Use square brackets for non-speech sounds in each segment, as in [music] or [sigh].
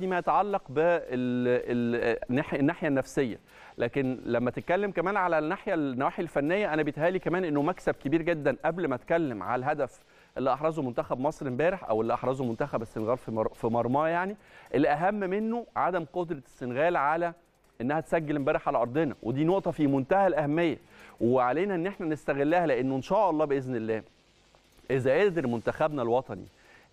فيما يتعلق بالناحيه النفسيه لكن لما تتكلم كمان على الناحيه النواحي الفنيه انا بيتهيألي كمان انه مكسب كبير جدا قبل ما اتكلم على الهدف اللي احرزه منتخب مصر امبارح او اللي احرزه منتخب السنغال في في مرماه يعني الاهم منه عدم قدره السنغال على انها تسجل امبارح على ارضنا ودي نقطه في منتهى الاهميه وعلينا ان احنا نستغلها لانه ان شاء الله باذن الله اذا قدر منتخبنا الوطني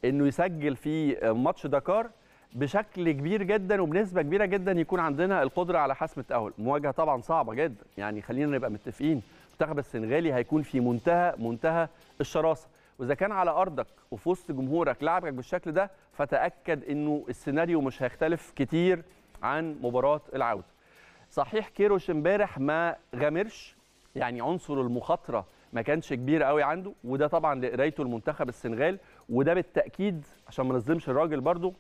انه يسجل في ماتش دكار بشكل كبير جدا وبنسبه كبيره جدا يكون عندنا القدره على حسم التاهل مواجهه طبعا صعبه جدا يعني خلينا نبقى متفقين المنتخب السنغالي هيكون في منتهى منتهى الشراسه واذا كان على ارضك وفي وسط جمهورك لعبك بالشكل ده فتاكد انه السيناريو مش هيختلف كتير عن مباراه العوده صحيح كيروش امبارح ما غامرش يعني عنصر المخاطره ما كانش كبير قوي عنده وده طبعا لقرايته المنتخب السنغال وده بالتاكيد عشان ما نظلمش الراجل برده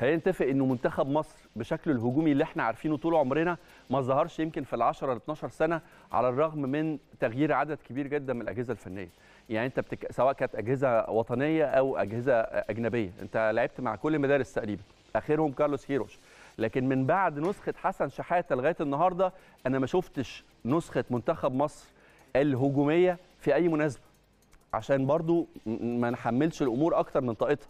خلينا نتفق انه منتخب مصر بشكله الهجومي اللي احنا عارفينه طول عمرنا ما ظهرش يمكن في ال 10 ل 12 سنه على الرغم من تغيير عدد كبير جدا من الاجهزه الفنيه يعني انت بتك... سواء كانت اجهزه وطنيه او اجهزه اجنبيه انت لعبت مع كل المدارس تقريبا اخرهم كارلوس هيروش لكن من بعد نسخه حسن شحاته لغايه النهارده انا ما شفتش نسخه منتخب مصر الهجوميه في اي مناسبه عشان برضو ما نحملش الامور اكتر من طاقتها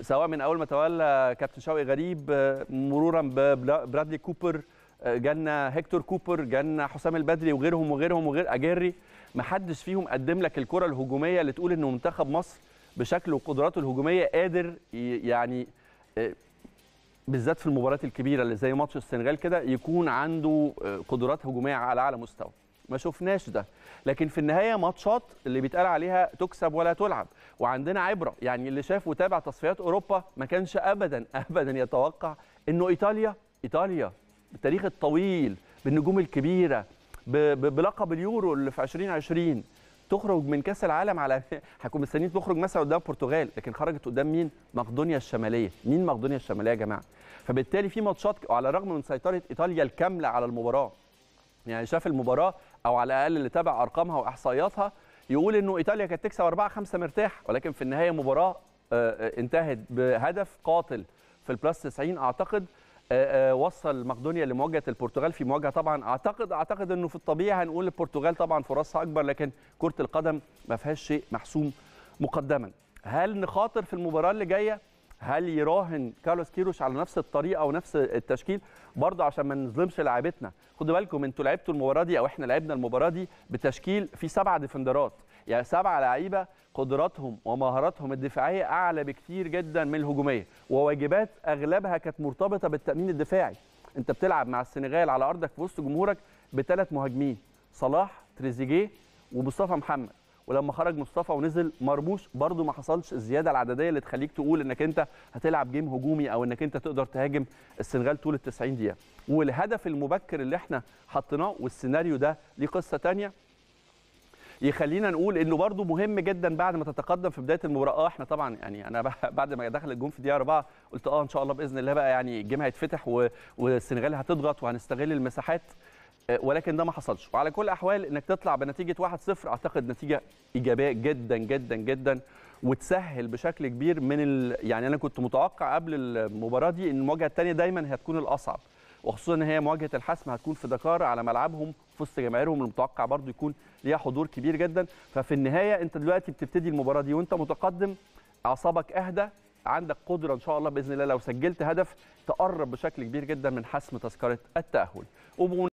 سواء من اول ما تولى كابتن شوقي غريب آه، مرورا ببرادلي كوبر آه، جالنا هيكتور كوبر جالنا حسام البدري وغيرهم وغيرهم وغير اجري ما حدش فيهم قدم لك الكره الهجوميه اللي تقول ان منتخب مصر بشكله وقدراته الهجوميه قادر يعني آه، بالذات في المباريات الكبيره اللي زي ماتش السنغال كده يكون عنده قدرات هجوميه على اعلى مستوى ما شفناش ده لكن في النهايه ماتشات اللي بيتقال عليها تكسب ولا تلعب وعندنا عبره يعني اللي شاف وتابع تصفيات اوروبا ما كانش ابدا [laughs] ابدا يتوقع انه ايطاليا ايطاليا بالتاريخ الطويل بالنجوم الكبيره بلقب اليورو اللي في 2020 تخرج من كاس العالم على [laughs] هكون مستنيين تخرج مثلا قدام البرتغال لكن خرجت قدام مين مقدونيا الشماليه مين مقدونيا الشماليه يا جماعه فبالتالي في ماتشات وعلى الرغم من سيطره ايطاليا الكامله على المباراه يعني شاف المباراه او على الاقل اللي تابع ارقامها واحصائياتها يقول انه ايطاليا كانت تكسب 4 5 مرتاح ولكن في النهايه مباراه آه، آه، انتهت بهدف قاتل في البلاس 90 اعتقد آه، وصل مقدونيا لمواجهه البرتغال في مواجهه طبعا اعتقد اعتقد انه في الطبيعي هنقول البرتغال طبعا فرصها اكبر لكن كره القدم ما فيهاش شيء محسوم مقدما هل نخاطر في المباراه اللي جايه هل يراهن كارلوس كيروش على نفس الطريقه ونفس التشكيل برضه عشان ما نظلمش لاعيبتنا خدوا بالكم انتوا لعبتوا المباراه دي او احنا لعبنا المباراه دي بتشكيل في سبعه ديفندرات يعني سبعه لعيبه قدراتهم ومهاراتهم الدفاعيه اعلى بكثير جدا من الهجوميه وواجبات اغلبها كانت مرتبطه بالتامين الدفاعي انت بتلعب مع السنغال على ارضك في وسط جمهورك بثلاث مهاجمين صلاح تريزيجيه ومصطفى محمد ولما خرج مصطفى ونزل مرموش برده ما حصلش الزياده العدديه اللي تخليك تقول انك انت هتلعب جيم هجومي او انك انت تقدر تهاجم السنغال طول ال 90 دقيقه والهدف المبكر اللي احنا حطيناه والسيناريو ده ليه قصه ثانيه يخلينا نقول انه برضه مهم جدا بعد ما تتقدم في بدايه المباراه اه احنا طبعا يعني انا [laughs] بعد ما دخل الجون في الدقيقه 4 قلت اه ان شاء الله باذن الله بقى يعني الجيم هيتفتح والسنغال هتضغط وهنستغل المساحات ولكن ده ما حصلش وعلى كل الاحوال انك تطلع بنتيجه 1-0 اعتقد نتيجه ايجابيه جدا جدا جدا وتسهل بشكل كبير من ال... يعني انا كنت متوقع قبل المباراه دي ان المواجهه الثانيه دايما هتكون الاصعب وخصوصا ان هي مواجهه الحسم هتكون في دكار على ملعبهم في وسط جماهيرهم المتوقع برضو يكون ليها حضور كبير جدا ففي النهايه انت دلوقتي بتبتدي المباراه دي وانت متقدم اعصابك اهدى عندك قدره ان شاء الله باذن الله لو سجلت هدف تقرب بشكل كبير جدا من حسم تذكره التاهل